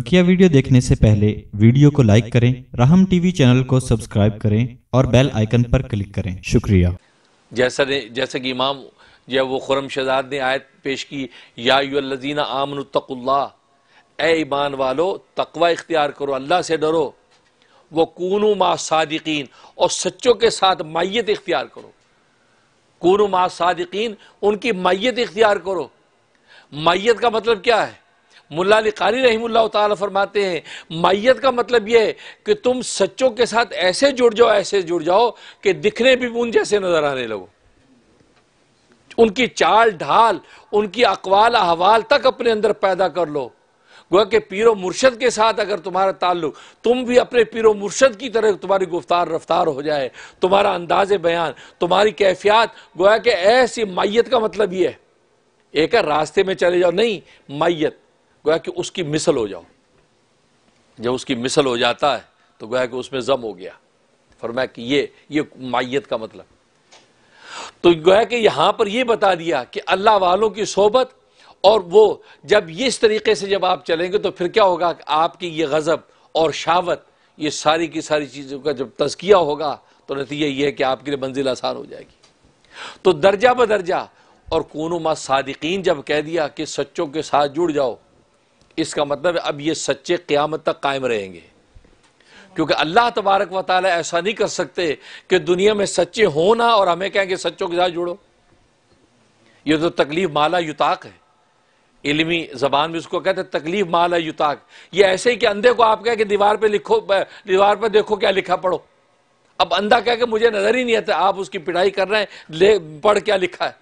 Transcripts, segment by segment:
बकिया वीडियो देखने से पहले वीडियो को लाइक करें राहम टीवी चैनल को सब्सक्राइब करें और बेल आइकन पर क्लिक करें शुक्रिया जैसा जैसे कि इमाम जो वो खुरम शहजाद ने आयत पेश की या आमन तकुल्ला ए ईमान वालो तकवा इख्तियार करो अल्लाह से डरो वो कून मा सादिकीन और सच्चों के साथ माइत इख्तियार करो कून मा सादिकीन उनकी माइत इख्तियार करो माइत का मतलब क्या है मुला कारी रही फरमाते हैं माइत का मतलब यह है कि तुम सच्चों के साथ ऐसे जुड़ जाओ ऐसे जुड़ जाओ कि दिखने भी उन जैसे नज़र आने लगो उनकी चाल ढाल उनकी अकवाल अहवाल तक अपने अंदर पैदा कर लो गोया के पीरो मुर्शद के साथ अगर तुम्हारा ताल्लुक तुम भी अपने पीरो मुर्शद की तरह तुम्हारी गुफ्तार रफ्तार हो जाए तुम्हारा अंदाज बयान तुम्हारी कैफियत गोया के ऐसी माइत का मतलब यह है एक है रास्ते में चले जाओ नहीं माइत गोया कि उसकी मिसल हो जाओ जब उसकी मिसल हो जाता है तो गोया कि उसमें जम हो गया फरमाया कि ये ये माइत का मतलब तो गोया कि यहां पर यह बता दिया कि अल्लाह वालों की सोबत और वो जब ये इस तरीके से जब आप चलेंगे तो फिर क्या होगा कि आपकी ये गज़ब और शावत ये सारी की सारी चीज़ों का जब तस्किया होगा तो नतीजा ये है कि आपके लिए मंजिल आसान हो जाएगी तो दर्जा ब दर्जा और कोनो मा सादिकीन जब कह दिया कि सच्चों के साथ जुड़ जाओ इसका मतलब अब ये सच्चे क़्यामत तक कायम रहेंगे क्योंकि अल्लाह तबारक व ऐसा नहीं कर सकते कि दुनिया में सच्चे हो ना और हमें कहें कि सच्चों के साथ जुड़ो ये तो तकलीफ माला युताक है इलमी जबान में उसको कहते हैं तकलीफ माला युताक ये ऐसे ही कि अंधे को आप कहें कि दीवार पे लिखो दीवार पर देखो क्या लिखा पढ़ो अब अंधा कह के मुझे नज़र ही नहीं आता आप उसकी पिटाई कर रहे हैं ले पढ़ क्या लिखा है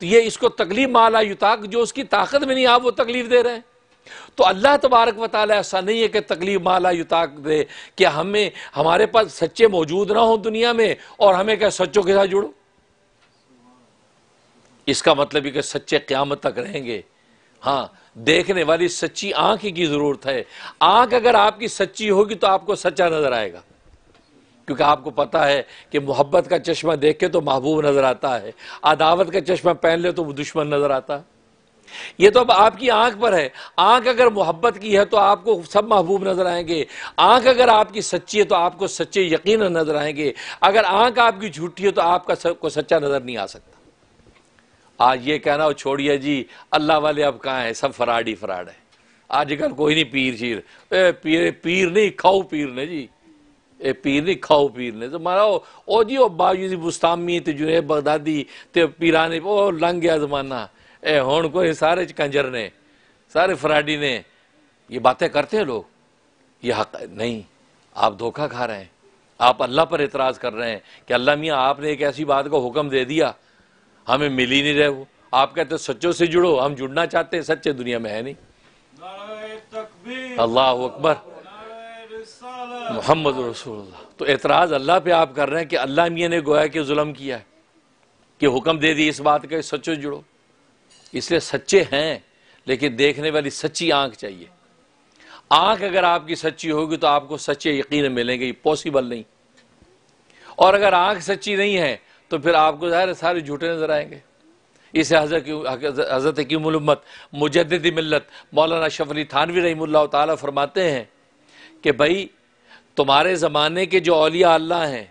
तो ये इसको तकलीफ माला युताक जो उसकी ताकत में नहीं आप वो तकलीफ दे रहे हैं तो अल्लाह तबारक वाली ऐसा नहीं है कि तकलीफ माला युताक दे कि हमें हमारे पास सच्चे मौजूद ना हो दुनिया में और हमें क्या सच्चों के साथ जुड़ो इसका मतलब ये कि सच्चे क़्यामत तक रहेंगे हाँ देखने वाली सच्ची आंख की ज़रूरत है आंख अगर आपकी सच्ची होगी तो आपको सच्चा नज़र आएगा क्योंकि आपको पता है कि मोहब्बत का चश्मा देख के तो महबूब नज़र आता है अदावत का चश्मा पहन ले तो वो दुश्मन नज़र आता है ये तो अब आपकी आंख पर है आंख अगर मोहब्बत की है तो आपको सब महबूब नजर आएंगे आंख अगर आपकी सच्ची है तो आपको सच्चे यकीन नजर आएंगे अगर आंख आपकी झूठी है तो आपका को सच्चा नजर नहीं आ सकता आज ये कहना हो छोड़िए जी अल्लाह वाले अब कहाँ हैं सब फराड ही फराड है आजकल कोई नहीं पीर शीर ए, पीर पीर नहीं खाओ पीर ने जी ए पीर नहीं खाओ पीर ने तो मारा ओ, ओ जी ओ बाजू बुस्तामी तो जुनेब बगदादी तो पीरा ने ओ लंघ गया जमाना ए होन कोई सारे कंजर ने सारे फराडी ने ये बातें करते हैं लोग ये हक नहीं आप धोखा खा रहे हैं आप अल्लाह पर एतराज़ कर रहे हैं कि अल्लाह मियाँ आपने एक ऐसी बात का हुक्म दे दिया हमें मिल ही नहीं रहे वो आप कहते सच्चों से जुड़ो हम जुड़ना चाहते हैं सच्चे दुनिया में है नहीं अल्लाह अकबर मोहम्मद रसूलुल्लाह तो एतराज़ अल्लाह पे आप कर रहे हैं कि अल्लाह मियाँ ने गोया कि जुल्म किया है कि हुक्म दे दी इस बात का सच्चों जुड़ो इसलिए सच्चे हैं लेकिन देखने वाली सच्ची आंख चाहिए आंख अगर आपकी सच्ची होगी तो आपको सच्चे यकीन मिलेंगे ये पॉसिबल नहीं और अगर आंख सच्ची नहीं है तो फिर आपको ज़ाहिर सारे झूठे नजर आएंगे इसे हज़रत की मलम्मत मुजद मिलत मौलाना शफली अली थानवी रही तरमाते हैं कि भाई तुम्हारे ज़माने के जो अलिया अल्लाह हैं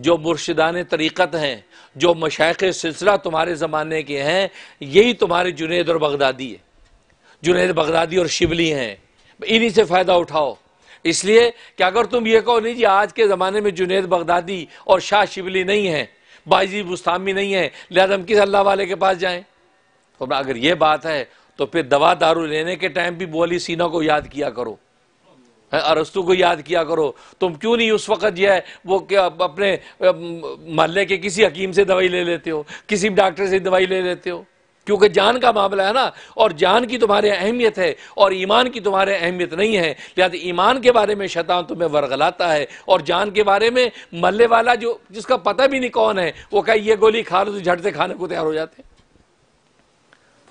जो मुर्शिदान तरीक़त हैं जो मशाक़ सिलसिला तुम्हारे ज़माने के हैं यही तुम्हारे जुनेद और बगदादी है जुनेद बगदादी और शिबली हैं इन्हीं से फ़ायदा उठाओ इसलिए कि अगर तुम ये कहो नहीं जी आज के ज़माने में जुनेद बगदादी और शाह शिबली नहीं है बाजी मुस्तामी नहीं है लिहाजा हम किस अल्लाह वाले के पास जाएँ तो अगर ये बात है तो फिर दवा दारू लेने के टाइम भी बोली सीना को याद किया करो अरस्तु को याद किया करो तुम क्यों नहीं उस वक़्त जो है वो क्या अपने महल के किसी हकीम से दवाई ले लेते हो किसी डॉक्टर से दवाई ले लेते हो क्योंकि जान का मामला है ना और जान की तुम्हारे अहमियत है और ईमान की तुम्हारे अहमियत नहीं है लिहाजा ईमान के बारे में शैतान तुम्हें वरगलाता है और जान के बारे में मल्ले वाला जो जिसका पता भी नहीं कौन है वो कहे ये गोली खा लो तो झट से खाने को तैयार हो जाते हैं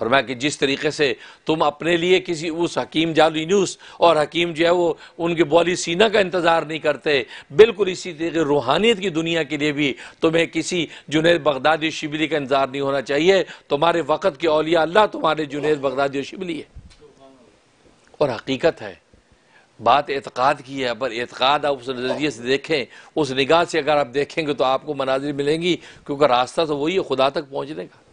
फरमाया कि जिस तरीके से तुम अपने लिए किसी उस हकीम जालूनूस और हकीम जो है वो उनके बोली सीना का इंतज़ार नहीं करते बिल्कुल इसी तरीके रूहानियत की दुनिया के लिए भी तुम्हें किसी जुनेद बगदादी शिबली का इंतज़ार नहीं होना चाहिए तुम्हारे वक़्त के अलिया अल्लाह तुम्हारे जुनेद बगदादी शिबली है और हकीकत है बात एतक़ाद की है पर एतक़ाद आप उस नज़रिए से देखें उस निगाह से अगर आप देखेंगे तो आपको मनाजिर मिलेंगी क्योंकि रास्ता तो वही है खुदा तक पहुँचने का